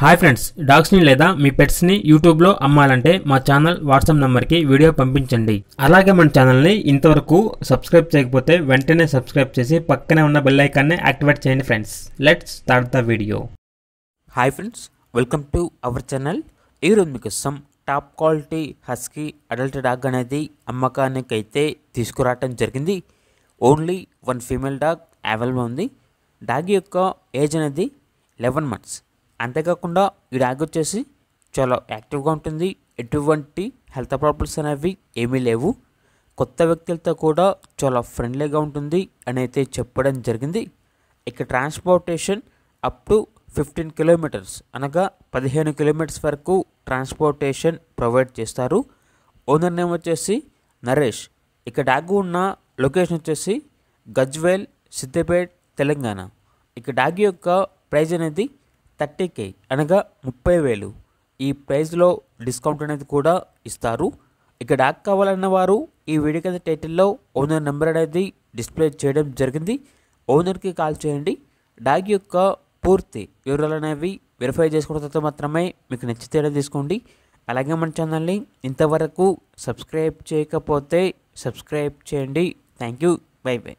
hi friends డాగ్స్ని లేదా మీ పెట్స్ని యూట్యూబ్లో అమ్మాలంటే మా ఛానల్ వాట్సాప్ నెంబర్కి వీడియో పంపించండి అలాగే మన ఛానల్ని ఇంతవరకు సబ్స్క్రైబ్ చేయకపోతే వెంటనే సబ్స్క్రైబ్ చేసి పక్కనే ఉన్న బెల్ ఐకాన్ని యాక్టివేట్ చేయండి friends let's start the video hi friends welcome to our channel ఈరోజు ఇస్తాం top quality husky adult dog అనేది అమ్మకానికి అయితే తీసుకురావటం జరిగింది only one female dog available ఉంది డాగ్ యొక్క ఏజ్ అనేది లెవెన్ మంత్స్ అంతేకాకుండా ఈ ర్యాగ్ వచ్చేసి చాలా యాక్టివ్గా ఉంటుంది ఎటువంటి హెల్త్ ప్రాబ్లమ్స్ అనేవి ఏమీ లేవు కొత్త వ్యక్తులతో కూడా చాలా ఫ్రెండ్లీగా ఉంటుంది అని అయితే చెప్పడం జరిగింది ఇక transportation up to fifteen kilometres అనగా పదిహేను కిలోమీటర్స్ వరకు ట్రాన్స్పోర్టేషన్ ప్రొవైడ్ చేస్తారు ఓనర్ నేమ్ వచ్చేసి నరేష్ ఇక డాగు ఉన్న లొకేషన్ వచ్చేసి గజ్వేల్ సిద్దిపేట్ తెలంగాణ ఇక డాగ్ యొక్క ప్రైజ్ అనేది థర్టీ కే అనగా ముప్పై వేలు ఈ ప్రైస్లో డిస్కౌంట్ అనేది కూడా ఇస్తారు ఇక డాక్ కావాలన్న వారు ఈ వీడియో కింద టైటిల్లో ఓనర్ నెంబర్ అనేది డిస్ప్లే చేయడం జరిగింది ఓనర్కి కాల్ చేయండి డాగ్ యొక్క పూర్తి వివరాలు అనేవి వెరిఫై చేసుకున్న తర్వాత మాత్రమే మీకు నచ్చితేడా తీసుకోండి అలాగే మన ఛానల్ని ఇంతవరకు సబ్స్క్రైబ్ చేయకపోతే సబ్స్క్రైబ్ చేయండి థ్యాంక్ యూ బై బై